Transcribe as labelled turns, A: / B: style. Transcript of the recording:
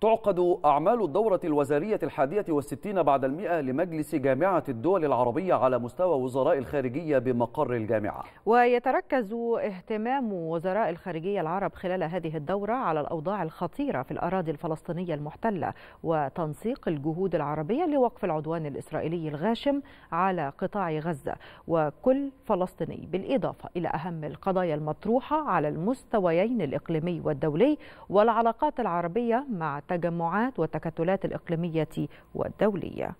A: تعقد أعمال الدورة الوزارية الحادية والستين بعد المئة لمجلس جامعة الدول العربية على مستوى وزراء الخارجية بمقر الجامعة
B: ويتركز اهتمام وزراء الخارجية العرب خلال هذه الدورة على الأوضاع الخطيرة في الأراضي الفلسطينية المحتلة وتنسيق الجهود العربية لوقف العدوان الإسرائيلي الغاشم على قطاع غزة وكل فلسطيني بالإضافة إلى أهم القضايا المطروحة على المستويين الإقليمي والدولي والعلاقات العربية مع التجمعات والتكتلات الإقليمية والدولية